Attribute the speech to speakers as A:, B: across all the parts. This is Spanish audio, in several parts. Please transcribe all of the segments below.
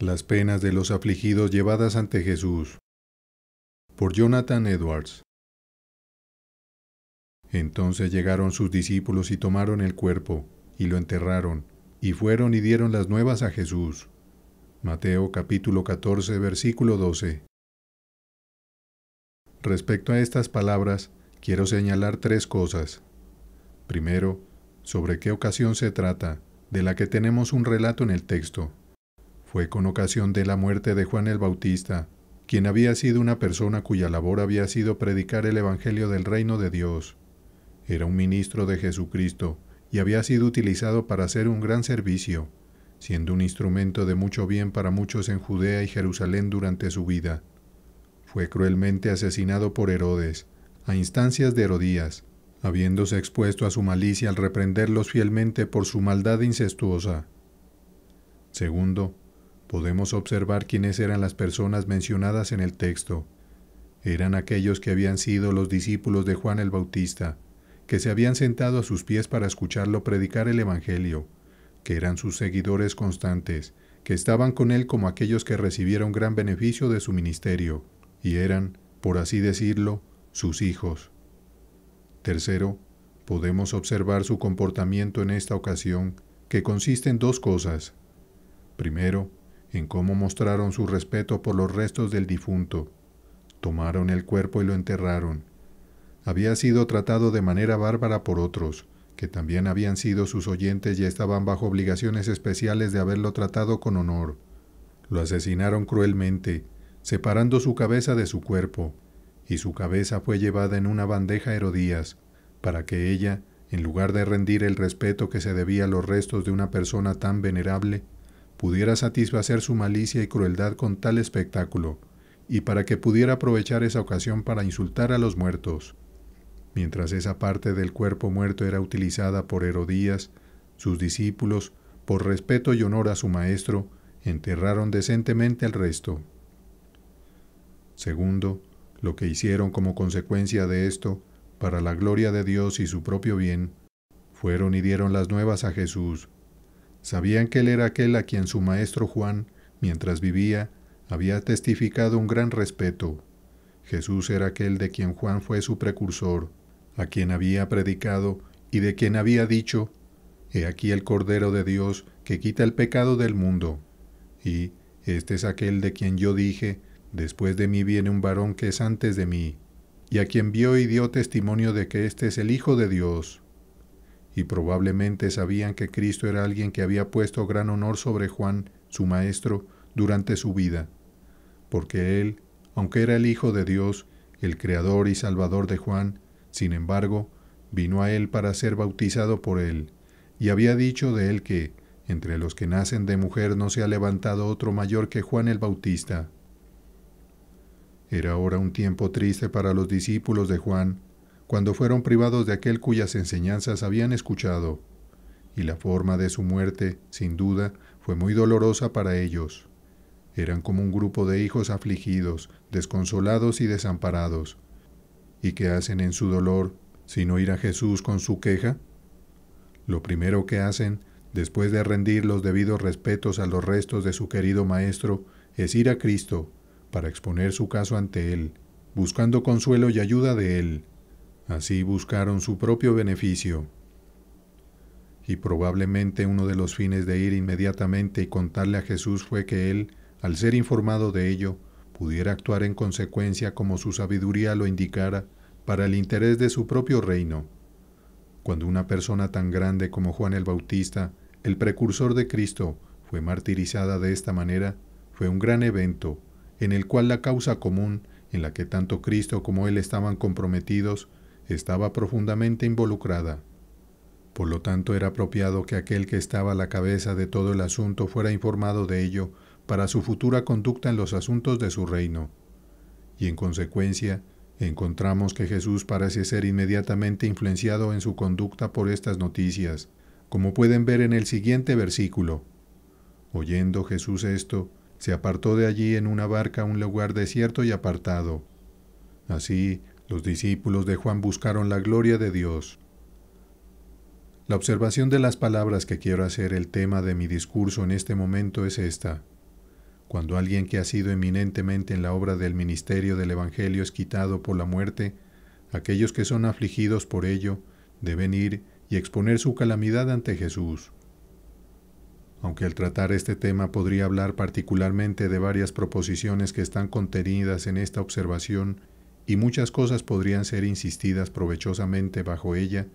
A: Las penas de los afligidos llevadas ante Jesús. Por Jonathan Edwards. Entonces llegaron sus discípulos y tomaron el cuerpo, y lo enterraron, y fueron y dieron las nuevas a Jesús. Mateo capítulo 14 versículo 12. Respecto a estas palabras, quiero señalar tres cosas. Primero, sobre qué ocasión se trata, de la que tenemos un relato en el texto fue con ocasión de la muerte de Juan el Bautista, quien había sido una persona cuya labor había sido predicar el Evangelio del reino de Dios. Era un ministro de Jesucristo y había sido utilizado para hacer un gran servicio, siendo un instrumento de mucho bien para muchos en Judea y Jerusalén durante su vida. Fue cruelmente asesinado por Herodes, a instancias de Herodías, habiéndose expuesto a su malicia al reprenderlos fielmente por su maldad incestuosa. Segundo, podemos observar quiénes eran las personas mencionadas en el texto. Eran aquellos que habían sido los discípulos de Juan el Bautista, que se habían sentado a sus pies para escucharlo predicar el Evangelio, que eran sus seguidores constantes, que estaban con él como aquellos que recibieron gran beneficio de su ministerio, y eran, por así decirlo, sus hijos. Tercero, podemos observar su comportamiento en esta ocasión, que consiste en dos cosas. Primero, en cómo mostraron su respeto por los restos del difunto. Tomaron el cuerpo y lo enterraron. Había sido tratado de manera bárbara por otros, que también habían sido sus oyentes y estaban bajo obligaciones especiales de haberlo tratado con honor. Lo asesinaron cruelmente, separando su cabeza de su cuerpo, y su cabeza fue llevada en una bandeja a Herodías, para que ella, en lugar de rendir el respeto que se debía a los restos de una persona tan venerable, pudiera satisfacer su malicia y crueldad con tal espectáculo, y para que pudiera aprovechar esa ocasión para insultar a los muertos. Mientras esa parte del cuerpo muerto era utilizada por Herodías, sus discípulos, por respeto y honor a su maestro, enterraron decentemente el resto. Segundo, lo que hicieron como consecuencia de esto, para la gloria de Dios y su propio bien, fueron y dieron las nuevas a Jesús, Sabían que él era aquel a quien su maestro Juan, mientras vivía, había testificado un gran respeto. Jesús era aquel de quien Juan fue su precursor, a quien había predicado y de quien había dicho, He aquí el Cordero de Dios que quita el pecado del mundo. Y, este es aquel de quien yo dije, después de mí viene un varón que es antes de mí, y a quien vio y dio testimonio de que este es el Hijo de Dios y probablemente sabían que Cristo era alguien que había puesto gran honor sobre Juan, su maestro, durante su vida, porque él, aunque era el Hijo de Dios, el Creador y Salvador de Juan, sin embargo, vino a él para ser bautizado por él, y había dicho de él que, entre los que nacen de mujer no se ha levantado otro mayor que Juan el Bautista. Era ahora un tiempo triste para los discípulos de Juan, cuando fueron privados de aquel cuyas enseñanzas habían escuchado, y la forma de su muerte, sin duda, fue muy dolorosa para ellos. Eran como un grupo de hijos afligidos, desconsolados y desamparados. ¿Y qué hacen en su dolor, sino ir a Jesús con su queja? Lo primero que hacen, después de rendir los debidos respetos a los restos de su querido Maestro, es ir a Cristo, para exponer su caso ante Él, buscando consuelo y ayuda de Él, Así buscaron su propio beneficio. Y probablemente uno de los fines de ir inmediatamente y contarle a Jesús fue que él, al ser informado de ello, pudiera actuar en consecuencia como su sabiduría lo indicara para el interés de su propio reino. Cuando una persona tan grande como Juan el Bautista, el precursor de Cristo, fue martirizada de esta manera, fue un gran evento, en el cual la causa común, en la que tanto Cristo como él estaban comprometidos, estaba profundamente involucrada. Por lo tanto, era apropiado que aquel que estaba a la cabeza de todo el asunto fuera informado de ello para su futura conducta en los asuntos de su reino. Y en consecuencia, encontramos que Jesús parece ser inmediatamente influenciado en su conducta por estas noticias, como pueden ver en el siguiente versículo. Oyendo Jesús esto, se apartó de allí en una barca a un lugar desierto y apartado. Así, los discípulos de Juan buscaron la gloria de Dios. La observación de las palabras que quiero hacer el tema de mi discurso en este momento es esta. Cuando alguien que ha sido eminentemente en la obra del ministerio del Evangelio es quitado por la muerte, aquellos que son afligidos por ello deben ir y exponer su calamidad ante Jesús. Aunque al tratar este tema podría hablar particularmente de varias proposiciones que están contenidas en esta observación, y muchas cosas podrían ser insistidas provechosamente bajo ella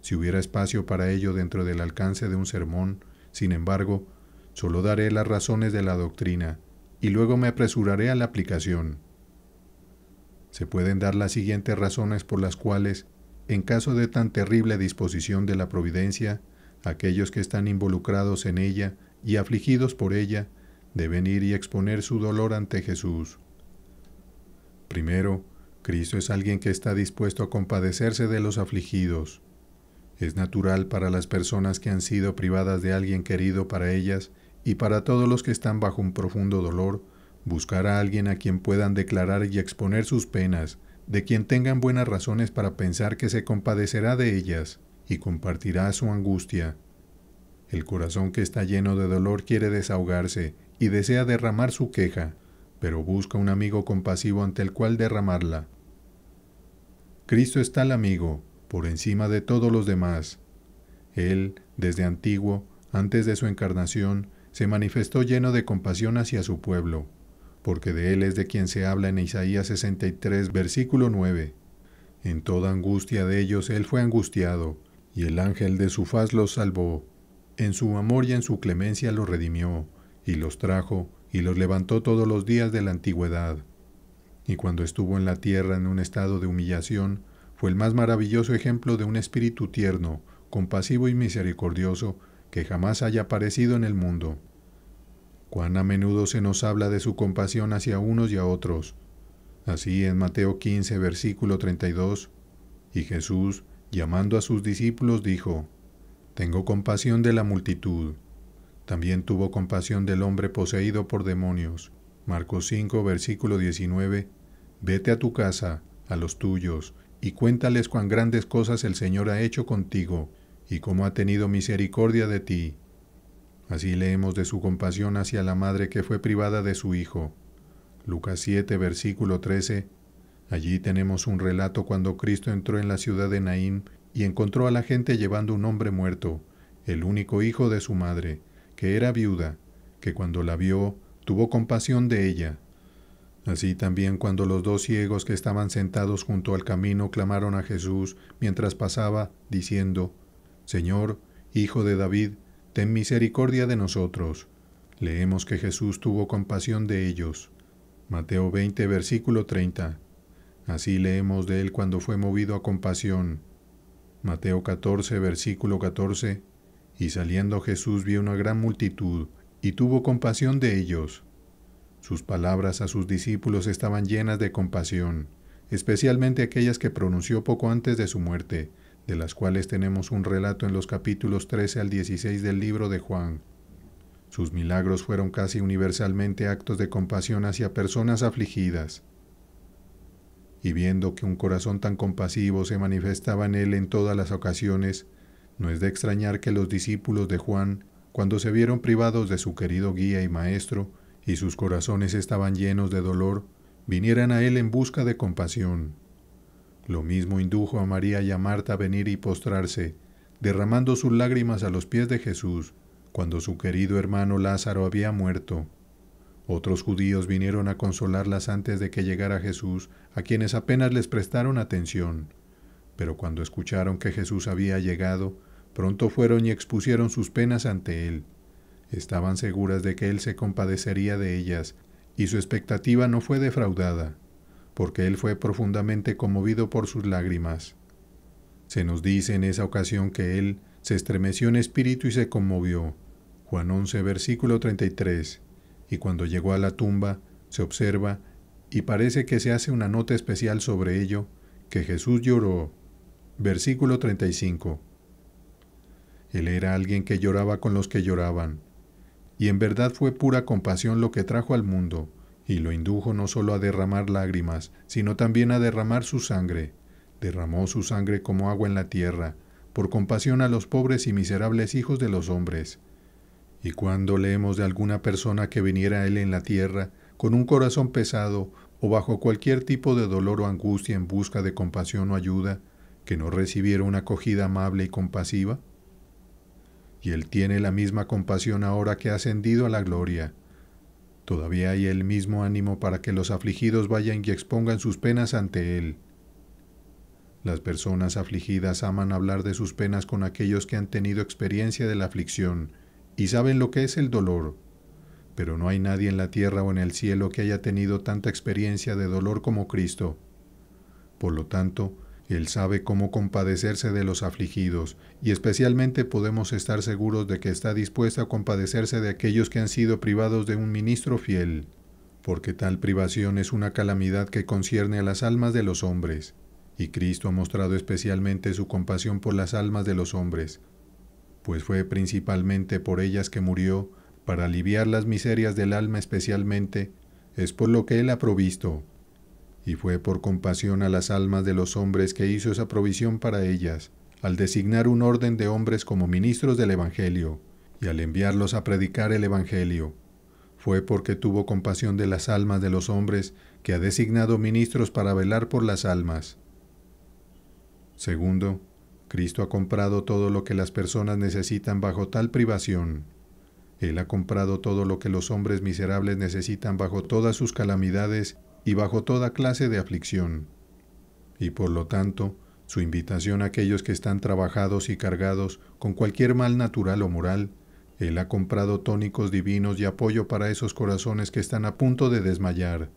A: si hubiera espacio para ello dentro del alcance de un sermón, sin embargo, solo daré las razones de la doctrina y luego me apresuraré a la aplicación. Se pueden dar las siguientes razones por las cuales, en caso de tan terrible disposición de la providencia, aquellos que están involucrados en ella y afligidos por ella deben ir y exponer su dolor ante Jesús. Primero, Cristo es alguien que está dispuesto a compadecerse de los afligidos. Es natural para las personas que han sido privadas de alguien querido para ellas y para todos los que están bajo un profundo dolor, buscar a alguien a quien puedan declarar y exponer sus penas, de quien tengan buenas razones para pensar que se compadecerá de ellas y compartirá su angustia. El corazón que está lleno de dolor quiere desahogarse y desea derramar su queja, pero busca un amigo compasivo ante el cual derramarla. Cristo es el amigo, por encima de todos los demás. Él, desde antiguo, antes de su encarnación, se manifestó lleno de compasión hacia su pueblo, porque de él es de quien se habla en Isaías 63, versículo 9. En toda angustia de ellos él fue angustiado, y el ángel de su faz los salvó. En su amor y en su clemencia los redimió, y los trajo, y los levantó todos los días de la antigüedad y cuando estuvo en la tierra en un estado de humillación, fue el más maravilloso ejemplo de un espíritu tierno, compasivo y misericordioso que jamás haya aparecido en el mundo. Cuán a menudo se nos habla de su compasión hacia unos y a otros. Así en Mateo 15, versículo 32, y Jesús, llamando a sus discípulos, dijo, Tengo compasión de la multitud. También tuvo compasión del hombre poseído por demonios, Marcos 5, versículo 19, Vete a tu casa, a los tuyos, y cuéntales cuán grandes cosas el Señor ha hecho contigo, y cómo ha tenido misericordia de ti. Así leemos de su compasión hacia la madre que fue privada de su hijo. Lucas 7, versículo 13. Allí tenemos un relato cuando Cristo entró en la ciudad de Naín y encontró a la gente llevando un hombre muerto, el único hijo de su madre, que era viuda, que cuando la vio tuvo compasión de ella. Así también cuando los dos ciegos que estaban sentados junto al camino clamaron a Jesús mientras pasaba, diciendo, Señor, Hijo de David, ten misericordia de nosotros. Leemos que Jesús tuvo compasión de ellos. Mateo 20, versículo 30. Así leemos de él cuando fue movido a compasión. Mateo 14, versículo 14. Y saliendo Jesús vio una gran multitud y tuvo compasión de ellos. Sus palabras a sus discípulos estaban llenas de compasión, especialmente aquellas que pronunció poco antes de su muerte, de las cuales tenemos un relato en los capítulos 13 al 16 del libro de Juan. Sus milagros fueron casi universalmente actos de compasión hacia personas afligidas. Y viendo que un corazón tan compasivo se manifestaba en él en todas las ocasiones, no es de extrañar que los discípulos de Juan cuando se vieron privados de su querido guía y maestro, y sus corazones estaban llenos de dolor, vinieran a él en busca de compasión. Lo mismo indujo a María y a Marta a venir y postrarse, derramando sus lágrimas a los pies de Jesús, cuando su querido hermano Lázaro había muerto. Otros judíos vinieron a consolarlas antes de que llegara Jesús, a quienes apenas les prestaron atención. Pero cuando escucharon que Jesús había llegado, Pronto fueron y expusieron sus penas ante él. Estaban seguras de que él se compadecería de ellas, y su expectativa no fue defraudada, porque él fue profundamente conmovido por sus lágrimas. Se nos dice en esa ocasión que él se estremeció en espíritu y se conmovió. Juan 11, versículo 33. Y cuando llegó a la tumba, se observa, y parece que se hace una nota especial sobre ello, que Jesús lloró. Versículo 35. Él era alguien que lloraba con los que lloraban. Y en verdad fue pura compasión lo que trajo al mundo, y lo indujo no solo a derramar lágrimas, sino también a derramar su sangre. Derramó su sangre como agua en la tierra, por compasión a los pobres y miserables hijos de los hombres. Y cuando leemos de alguna persona que viniera a él en la tierra, con un corazón pesado, o bajo cualquier tipo de dolor o angustia en busca de compasión o ayuda, que no recibiera una acogida amable y compasiva? y Él tiene la misma compasión ahora que ha ascendido a la gloria. Todavía hay el mismo ánimo para que los afligidos vayan y expongan sus penas ante Él. Las personas afligidas aman hablar de sus penas con aquellos que han tenido experiencia de la aflicción y saben lo que es el dolor. Pero no hay nadie en la tierra o en el cielo que haya tenido tanta experiencia de dolor como Cristo. Por lo tanto, él sabe cómo compadecerse de los afligidos, y especialmente podemos estar seguros de que está dispuesto a compadecerse de aquellos que han sido privados de un ministro fiel, porque tal privación es una calamidad que concierne a las almas de los hombres, y Cristo ha mostrado especialmente su compasión por las almas de los hombres, pues fue principalmente por ellas que murió, para aliviar las miserias del alma especialmente, es por lo que Él ha provisto, y fue por compasión a las almas de los hombres que hizo esa provisión para ellas, al designar un orden de hombres como ministros del Evangelio, y al enviarlos a predicar el Evangelio. Fue porque tuvo compasión de las almas de los hombres que ha designado ministros para velar por las almas. Segundo, Cristo ha comprado todo lo que las personas necesitan bajo tal privación. Él ha comprado todo lo que los hombres miserables necesitan bajo todas sus calamidades y bajo toda clase de aflicción. Y por lo tanto, su invitación a aquellos que están trabajados y cargados con cualquier mal natural o moral, Él ha comprado tónicos divinos y apoyo para esos corazones que están a punto de desmayar.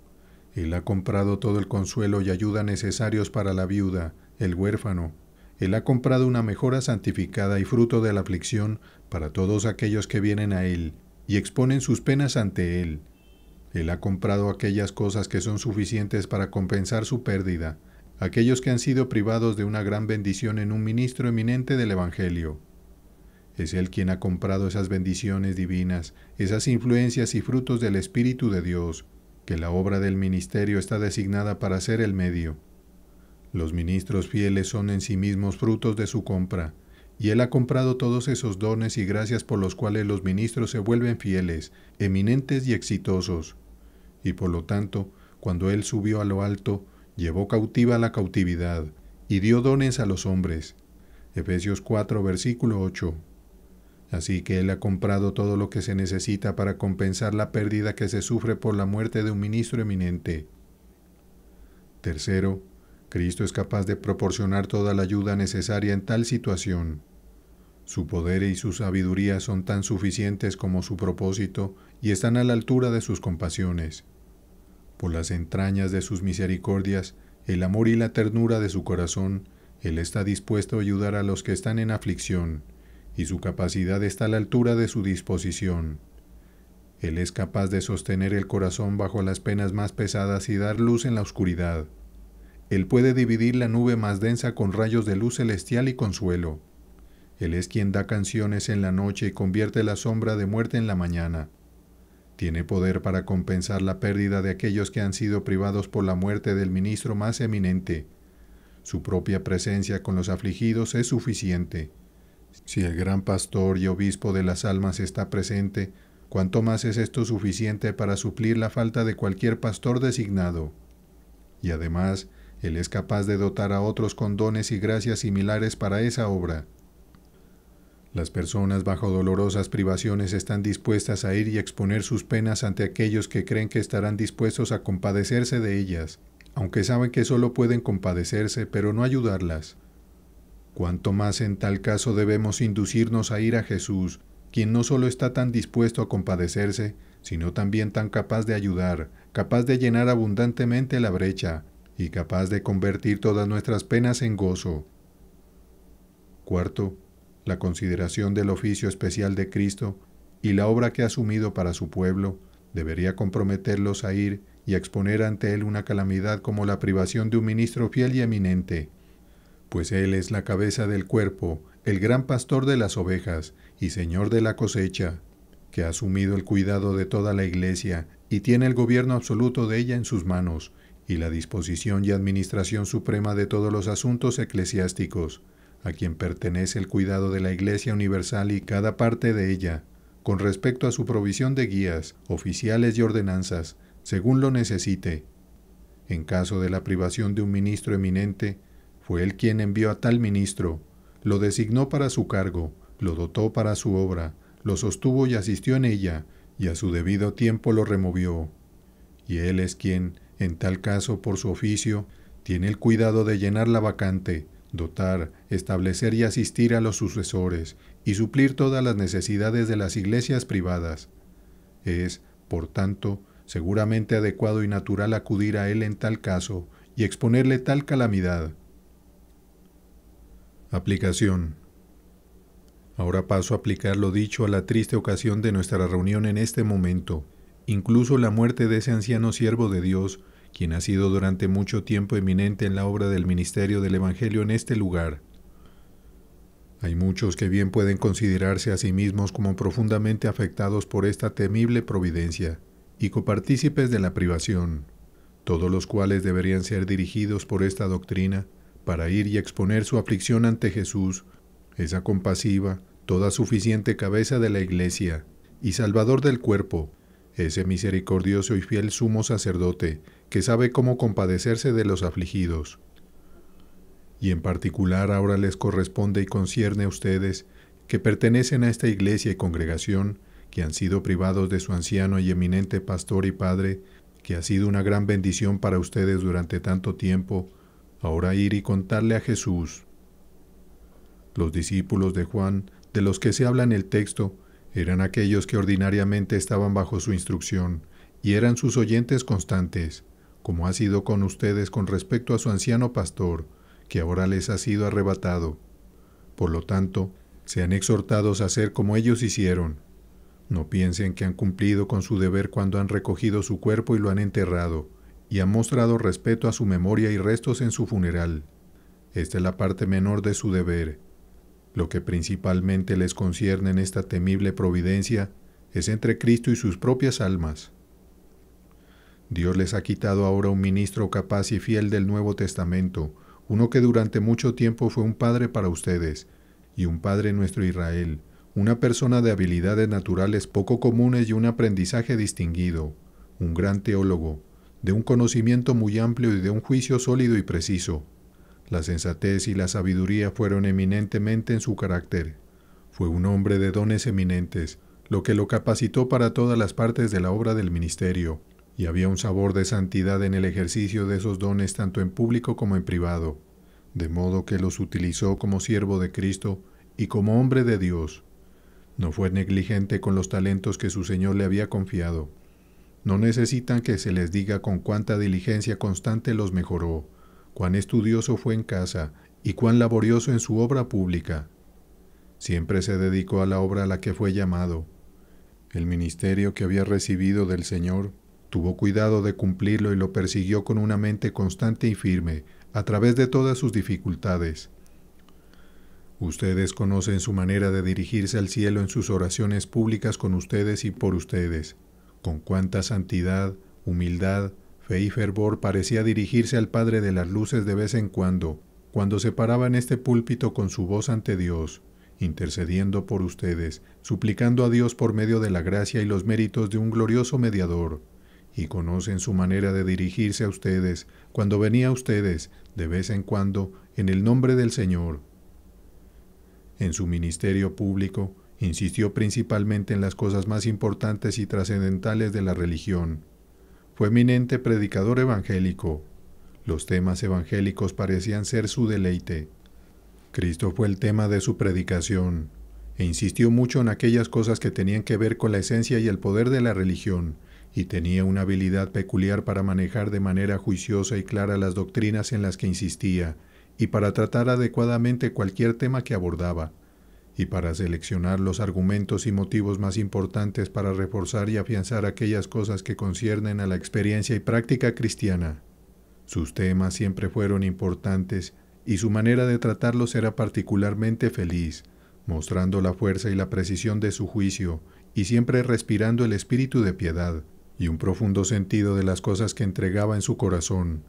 A: Él ha comprado todo el consuelo y ayuda necesarios para la viuda, el huérfano. Él ha comprado una mejora santificada y fruto de la aflicción para todos aquellos que vienen a Él y exponen sus penas ante Él él ha comprado aquellas cosas que son suficientes para compensar su pérdida, aquellos que han sido privados de una gran bendición en un ministro eminente del Evangelio. Es Él quien ha comprado esas bendiciones divinas, esas influencias y frutos del Espíritu de Dios, que la obra del ministerio está designada para ser el medio. Los ministros fieles son en sí mismos frutos de su compra, y Él ha comprado todos esos dones y gracias por los cuales los ministros se vuelven fieles, eminentes y exitosos. Y por lo tanto, cuando Él subió a lo alto, llevó cautiva la cautividad, y dio dones a los hombres. Efesios 4, versículo 8. Así que Él ha comprado todo lo que se necesita para compensar la pérdida que se sufre por la muerte de un ministro eminente. Tercero, Cristo es capaz de proporcionar toda la ayuda necesaria en tal situación. Su poder y su sabiduría son tan suficientes como su propósito y están a la altura de sus compasiones. Por las entrañas de sus misericordias, el amor y la ternura de su corazón, Él está dispuesto a ayudar a los que están en aflicción, y su capacidad está a la altura de su disposición. Él es capaz de sostener el corazón bajo las penas más pesadas y dar luz en la oscuridad. Él puede dividir la nube más densa con rayos de luz celestial y consuelo él es quien da canciones en la noche y convierte la sombra de muerte en la mañana. Tiene poder para compensar la pérdida de aquellos que han sido privados por la muerte del ministro más eminente. Su propia presencia con los afligidos es suficiente. Si el gran pastor y obispo de las almas está presente, ¿cuánto más es esto suficiente para suplir la falta de cualquier pastor designado. Y además, Él es capaz de dotar a otros con dones y gracias similares para esa obra. Las personas bajo dolorosas privaciones están dispuestas a ir y exponer sus penas ante aquellos que creen que estarán dispuestos a compadecerse de ellas, aunque saben que solo pueden compadecerse, pero no ayudarlas. Cuanto más en tal caso debemos inducirnos a ir a Jesús, quien no solo está tan dispuesto a compadecerse, sino también tan capaz de ayudar, capaz de llenar abundantemente la brecha, y capaz de convertir todas nuestras penas en gozo. Cuarto, la consideración del oficio especial de Cristo y la obra que ha asumido para su pueblo debería comprometerlos a ir y exponer ante él una calamidad como la privación de un ministro fiel y eminente, pues él es la cabeza del cuerpo, el gran pastor de las ovejas y señor de la cosecha, que ha asumido el cuidado de toda la iglesia y tiene el gobierno absoluto de ella en sus manos, y la disposición y administración suprema de todos los asuntos eclesiásticos, a quien pertenece el cuidado de la Iglesia Universal y cada parte de ella, con respecto a su provisión de guías, oficiales y ordenanzas, según lo necesite. En caso de la privación de un ministro eminente, fue él quien envió a tal ministro, lo designó para su cargo, lo dotó para su obra, lo sostuvo y asistió en ella, y a su debido tiempo lo removió. Y él es quien, en tal caso por su oficio, tiene el cuidado de llenar la vacante, dotar, establecer y asistir a los sucesores y suplir todas las necesidades de las iglesias privadas. Es, por tanto, seguramente adecuado y natural acudir a él en tal caso y exponerle tal calamidad. Aplicación. Ahora paso a aplicar lo dicho a la triste ocasión de nuestra reunión en este momento. Incluso la muerte de ese anciano siervo de Dios quien ha sido durante mucho tiempo eminente en la obra del ministerio del Evangelio en este lugar. Hay muchos que bien pueden considerarse a sí mismos como profundamente afectados por esta temible providencia y copartícipes de la privación, todos los cuales deberían ser dirigidos por esta doctrina para ir y exponer su aflicción ante Jesús, esa compasiva, toda suficiente cabeza de la Iglesia y Salvador del cuerpo, ese misericordioso y fiel sumo sacerdote que sabe cómo compadecerse de los afligidos. Y en particular ahora les corresponde y concierne a ustedes, que pertenecen a esta iglesia y congregación, que han sido privados de su anciano y eminente pastor y padre, que ha sido una gran bendición para ustedes durante tanto tiempo, ahora ir y contarle a Jesús. Los discípulos de Juan, de los que se habla en el texto, eran aquellos que ordinariamente estaban bajo su instrucción y eran sus oyentes constantes, como ha sido con ustedes con respecto a su anciano pastor, que ahora les ha sido arrebatado. Por lo tanto, sean exhortados a hacer como ellos hicieron. No piensen que han cumplido con su deber cuando han recogido su cuerpo y lo han enterrado, y han mostrado respeto a su memoria y restos en su funeral. Esta es la parte menor de su deber, lo que principalmente les concierne en esta temible providencia es entre Cristo y sus propias almas. Dios les ha quitado ahora un ministro capaz y fiel del Nuevo Testamento, uno que durante mucho tiempo fue un padre para ustedes, y un padre nuestro Israel, una persona de habilidades naturales poco comunes y un aprendizaje distinguido, un gran teólogo, de un conocimiento muy amplio y de un juicio sólido y preciso. La sensatez y la sabiduría fueron eminentemente en su carácter. Fue un hombre de dones eminentes, lo que lo capacitó para todas las partes de la obra del ministerio, y había un sabor de santidad en el ejercicio de esos dones tanto en público como en privado, de modo que los utilizó como siervo de Cristo y como hombre de Dios. No fue negligente con los talentos que su Señor le había confiado. No necesitan que se les diga con cuánta diligencia constante los mejoró, cuán estudioso fue en casa y cuán laborioso en su obra pública. Siempre se dedicó a la obra a la que fue llamado. El ministerio que había recibido del Señor tuvo cuidado de cumplirlo y lo persiguió con una mente constante y firme a través de todas sus dificultades. Ustedes conocen su manera de dirigirse al cielo en sus oraciones públicas con ustedes y por ustedes, con cuánta santidad, humildad, Fe y fervor parecía dirigirse al Padre de las Luces de vez en cuando, cuando se paraba en este púlpito con su voz ante Dios, intercediendo por ustedes, suplicando a Dios por medio de la gracia y los méritos de un glorioso mediador. Y conocen su manera de dirigirse a ustedes cuando venía a ustedes, de vez en cuando, en el nombre del Señor. En su ministerio público, insistió principalmente en las cosas más importantes y trascendentales de la religión, fue eminente predicador evangélico. Los temas evangélicos parecían ser su deleite. Cristo fue el tema de su predicación, e insistió mucho en aquellas cosas que tenían que ver con la esencia y el poder de la religión, y tenía una habilidad peculiar para manejar de manera juiciosa y clara las doctrinas en las que insistía, y para tratar adecuadamente cualquier tema que abordaba y para seleccionar los argumentos y motivos más importantes para reforzar y afianzar aquellas cosas que conciernen a la experiencia y práctica cristiana. Sus temas siempre fueron importantes y su manera de tratarlos era particularmente feliz, mostrando la fuerza y la precisión de su juicio y siempre respirando el espíritu de piedad y un profundo sentido de las cosas que entregaba en su corazón.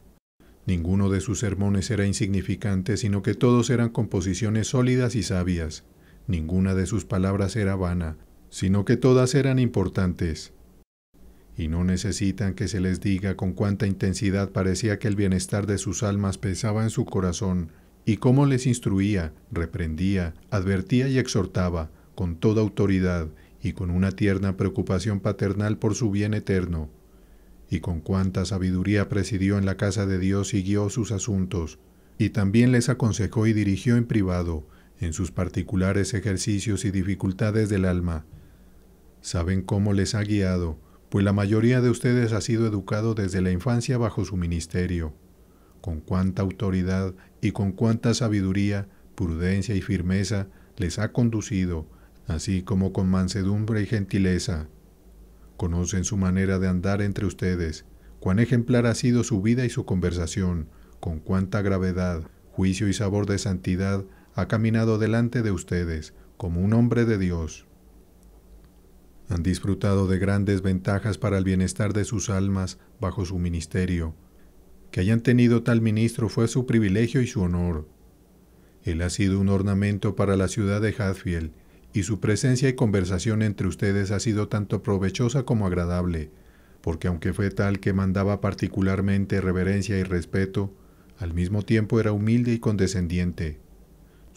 A: Ninguno de sus sermones era insignificante, sino que todos eran composiciones sólidas y sabias, ninguna de sus palabras era vana, sino que todas eran importantes. Y no necesitan que se les diga con cuánta intensidad parecía que el bienestar de sus almas pesaba en su corazón, y cómo les instruía, reprendía, advertía y exhortaba, con toda autoridad y con una tierna preocupación paternal por su bien eterno, y con cuánta sabiduría presidió en la casa de Dios y guió sus asuntos, y también les aconsejó y dirigió en privado, en sus particulares ejercicios y dificultades del alma. Saben cómo les ha guiado, pues la mayoría de ustedes ha sido educado desde la infancia bajo su ministerio. Con cuánta autoridad y con cuánta sabiduría, prudencia y firmeza les ha conducido, así como con mansedumbre y gentileza. Conocen su manera de andar entre ustedes, cuán ejemplar ha sido su vida y su conversación, con cuánta gravedad, juicio y sabor de santidad ha caminado delante de ustedes como un hombre de Dios. Han disfrutado de grandes ventajas para el bienestar de sus almas bajo su ministerio. Que hayan tenido tal ministro fue su privilegio y su honor. Él ha sido un ornamento para la ciudad de Hadfield, y su presencia y conversación entre ustedes ha sido tanto provechosa como agradable, porque aunque fue tal que mandaba particularmente reverencia y respeto, al mismo tiempo era humilde y condescendiente.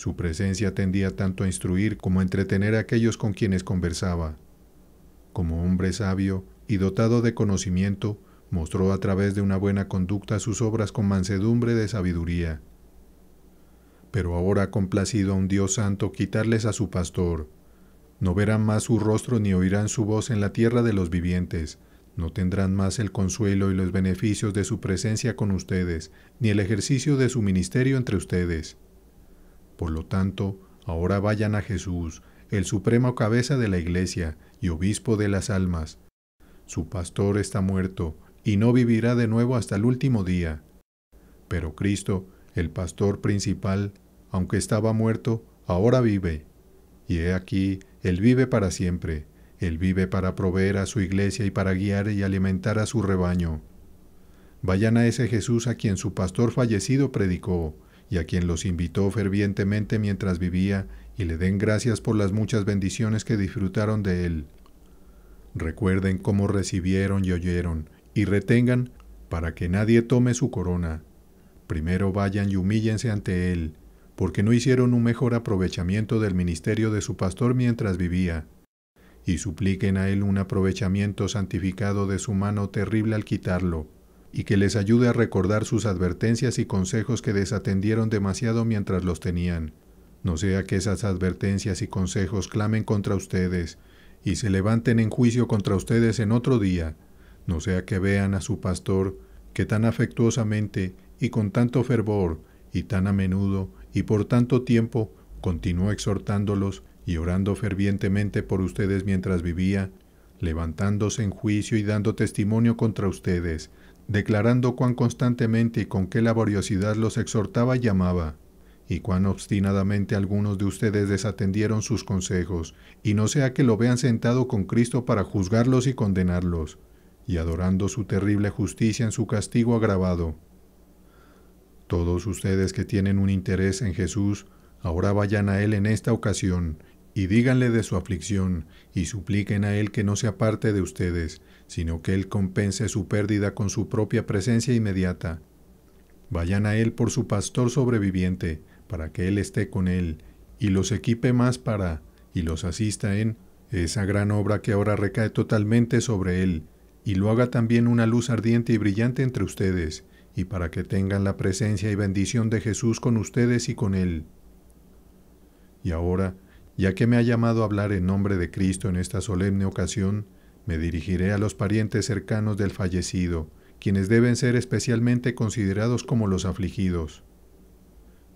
A: Su presencia tendía tanto a instruir como a entretener a aquellos con quienes conversaba. Como hombre sabio y dotado de conocimiento, mostró a través de una buena conducta sus obras con mansedumbre de sabiduría. Pero ahora ha complacido a un Dios santo quitarles a su pastor. No verán más su rostro ni oirán su voz en la tierra de los vivientes. No tendrán más el consuelo y los beneficios de su presencia con ustedes, ni el ejercicio de su ministerio entre ustedes. Por lo tanto, ahora vayan a Jesús, el supremo cabeza de la iglesia y obispo de las almas. Su pastor está muerto y no vivirá de nuevo hasta el último día. Pero Cristo, el pastor principal, aunque estaba muerto, ahora vive. Y he aquí, Él vive para siempre. Él vive para proveer a su iglesia y para guiar y alimentar a su rebaño. Vayan a ese Jesús a quien su pastor fallecido predicó, y a quien los invitó fervientemente mientras vivía, y le den gracias por las muchas bendiciones que disfrutaron de él. Recuerden cómo recibieron y oyeron, y retengan para que nadie tome su corona. Primero vayan y humíllense ante él, porque no hicieron un mejor aprovechamiento del ministerio de su pastor mientras vivía, y supliquen a él un aprovechamiento santificado de su mano terrible al quitarlo y que les ayude a recordar sus advertencias y consejos que desatendieron demasiado mientras los tenían. No sea que esas advertencias y consejos clamen contra ustedes y se levanten en juicio contra ustedes en otro día. No sea que vean a su pastor, que tan afectuosamente y con tanto fervor y tan a menudo y por tanto tiempo continuó exhortándolos y orando fervientemente por ustedes mientras vivía, levantándose en juicio y dando testimonio contra ustedes, declarando cuán constantemente y con qué laboriosidad los exhortaba y llamaba, y cuán obstinadamente algunos de ustedes desatendieron sus consejos, y no sea que lo vean sentado con Cristo para juzgarlos y condenarlos, y adorando su terrible justicia en su castigo agravado. Todos ustedes que tienen un interés en Jesús, ahora vayan a Él en esta ocasión, y díganle de su aflicción, y supliquen a Él que no se aparte de ustedes, sino que Él compense su pérdida con su propia presencia inmediata. Vayan a Él por su pastor sobreviviente, para que Él esté con Él, y los equipe más para, y los asista en, esa gran obra que ahora recae totalmente sobre Él, y lo haga también una luz ardiente y brillante entre ustedes, y para que tengan la presencia y bendición de Jesús con ustedes y con Él. Y ahora, ya que me ha llamado a hablar en nombre de Cristo en esta solemne ocasión, me dirigiré a los parientes cercanos del fallecido, quienes deben ser especialmente considerados como los afligidos.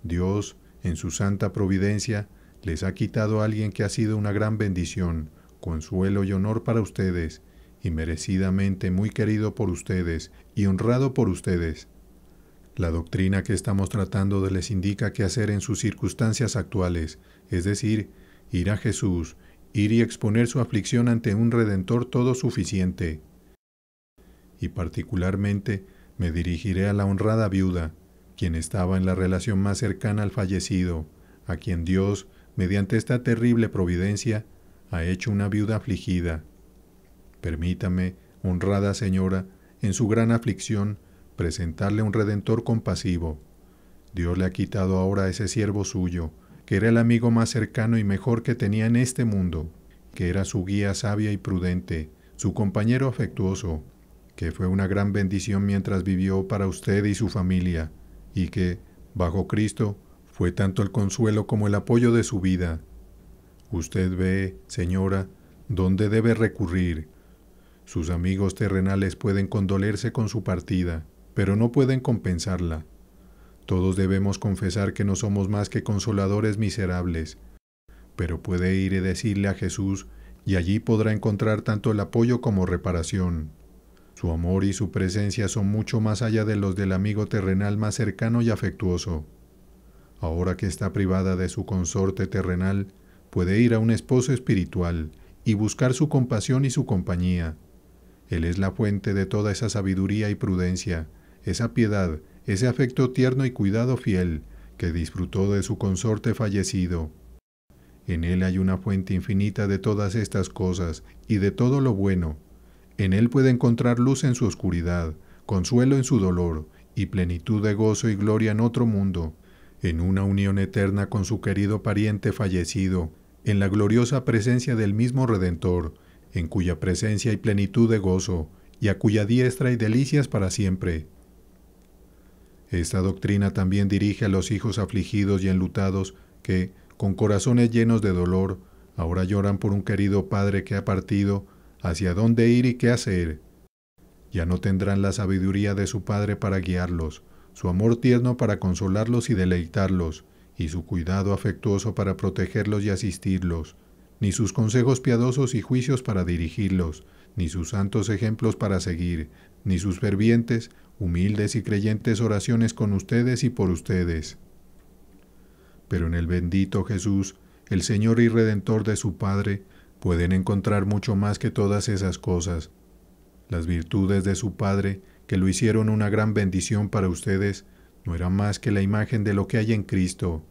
A: Dios, en su santa providencia, les ha quitado a alguien que ha sido una gran bendición, consuelo y honor para ustedes, y merecidamente muy querido por ustedes y honrado por ustedes. La doctrina que estamos tratando de les indica qué hacer en sus circunstancias actuales, es decir, ir a Jesús ir y exponer su aflicción ante un Redentor todo suficiente. Y particularmente me dirigiré a la honrada viuda, quien estaba en la relación más cercana al fallecido, a quien Dios, mediante esta terrible providencia, ha hecho una viuda afligida. Permítame, honrada señora, en su gran aflicción, presentarle un Redentor compasivo. Dios le ha quitado ahora ese siervo suyo, que era el amigo más cercano y mejor que tenía en este mundo, que era su guía sabia y prudente, su compañero afectuoso, que fue una gran bendición mientras vivió para usted y su familia, y que, bajo Cristo, fue tanto el consuelo como el apoyo de su vida. Usted ve, señora, dónde debe recurrir. Sus amigos terrenales pueden condolerse con su partida, pero no pueden compensarla. Todos debemos confesar que no somos más que consoladores miserables, pero puede ir y decirle a Jesús, y allí podrá encontrar tanto el apoyo como reparación. Su amor y su presencia son mucho más allá de los del amigo terrenal más cercano y afectuoso. Ahora que está privada de su consorte terrenal, puede ir a un esposo espiritual y buscar su compasión y su compañía. Él es la fuente de toda esa sabiduría y prudencia, esa piedad, ese afecto tierno y cuidado fiel que disfrutó de su consorte fallecido. En Él hay una fuente infinita de todas estas cosas y de todo lo bueno. En Él puede encontrar luz en su oscuridad, consuelo en su dolor y plenitud de gozo y gloria en otro mundo, en una unión eterna con su querido pariente fallecido, en la gloriosa presencia del mismo Redentor, en cuya presencia hay plenitud de gozo, y a cuya diestra hay delicias para siempre. Esta doctrina también dirige a los hijos afligidos y enlutados que, con corazones llenos de dolor, ahora lloran por un querido padre que ha partido, hacia dónde ir y qué hacer. Ya no tendrán la sabiduría de su padre para guiarlos, su amor tierno para consolarlos y deleitarlos, y su cuidado afectuoso para protegerlos y asistirlos, ni sus consejos piadosos y juicios para dirigirlos, ni sus santos ejemplos para seguir, ni sus fervientes, humildes y creyentes oraciones con ustedes y por ustedes. Pero en el bendito Jesús, el Señor y Redentor de su Padre, pueden encontrar mucho más que todas esas cosas. Las virtudes de su Padre, que lo hicieron una gran bendición para ustedes, no eran más que la imagen de lo que hay en Cristo.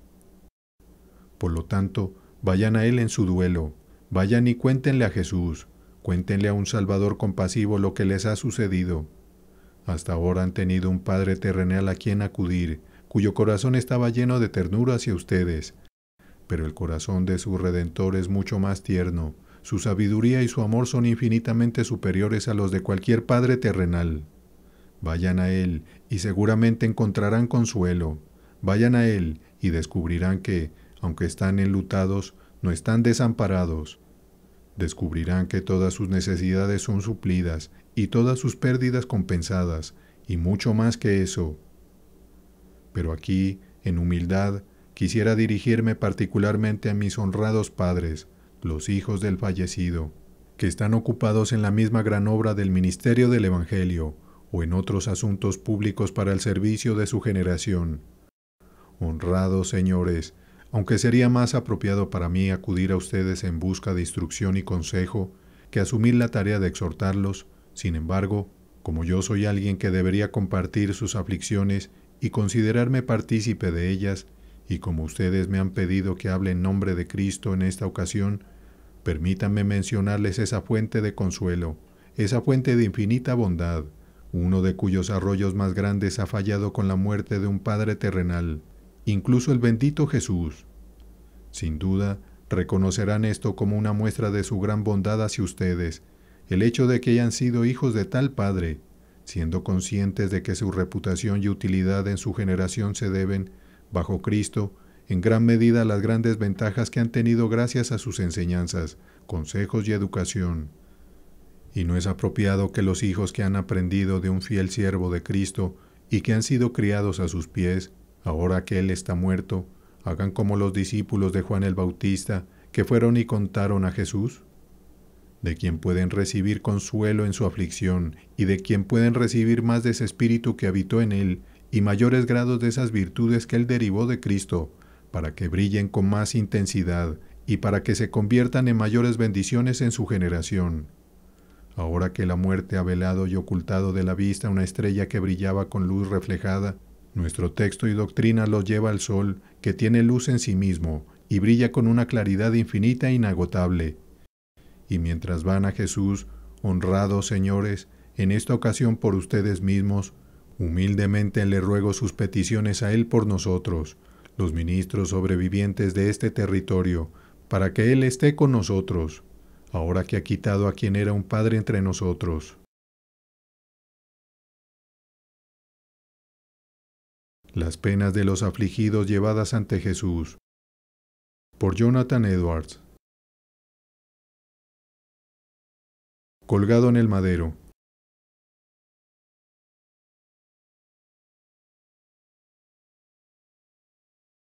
A: Por lo tanto, vayan a Él en su duelo, vayan y cuéntenle a Jesús, cuéntenle a un Salvador compasivo lo que les ha sucedido. Hasta ahora han tenido un Padre terrenal a quien acudir, cuyo corazón estaba lleno de ternura hacia ustedes. Pero el corazón de su Redentor es mucho más tierno, su sabiduría y su amor son infinitamente superiores a los de cualquier Padre terrenal. Vayan a Él y seguramente encontrarán consuelo. Vayan a Él y descubrirán que, aunque están enlutados, no están desamparados. Descubrirán que todas sus necesidades son suplidas y todas sus pérdidas compensadas, y mucho más que eso. Pero aquí, en humildad, quisiera dirigirme particularmente a mis honrados padres, los hijos del fallecido, que están ocupados en la misma gran obra del ministerio del Evangelio o en otros asuntos públicos para el servicio de su generación. Honrados señores, aunque sería más apropiado para mí acudir a ustedes en busca de instrucción y consejo que asumir la tarea de exhortarlos, sin embargo, como yo soy alguien que debería compartir sus aflicciones y considerarme partícipe de ellas, y como ustedes me han pedido que hable en nombre de Cristo en esta ocasión, permítanme mencionarles esa fuente de consuelo, esa fuente de infinita bondad, uno de cuyos arroyos más grandes ha fallado con la muerte de un Padre terrenal, incluso el bendito Jesús. Sin duda, reconocerán esto como una muestra de su gran bondad hacia ustedes, el hecho de que hayan sido hijos de tal padre, siendo conscientes de que su reputación y utilidad en su generación se deben, bajo Cristo, en gran medida a las grandes ventajas que han tenido gracias a sus enseñanzas, consejos y educación. Y no es apropiado que los hijos que han aprendido de un fiel siervo de Cristo y que han sido criados a sus pies, ahora que Él está muerto, hagan como los discípulos de Juan el Bautista, que fueron y contaron a Jesús? de quien pueden recibir consuelo en su aflicción, y de quien pueden recibir más de ese espíritu que habitó en él, y mayores grados de esas virtudes que él derivó de Cristo, para que brillen con más intensidad, y para que se conviertan en mayores bendiciones en su generación. Ahora que la muerte ha velado y ocultado de la vista una estrella que brillaba con luz reflejada, nuestro texto y doctrina los lleva al sol, que tiene luz en sí mismo, y brilla con una claridad infinita e inagotable, y mientras van a Jesús, honrados señores, en esta ocasión por ustedes mismos, humildemente le ruego sus peticiones a Él por nosotros, los ministros sobrevivientes de este territorio, para que Él esté con nosotros, ahora que ha quitado a quien era un Padre entre nosotros. Las penas de los afligidos llevadas ante Jesús. Por Jonathan Edwards. colgado en el madero,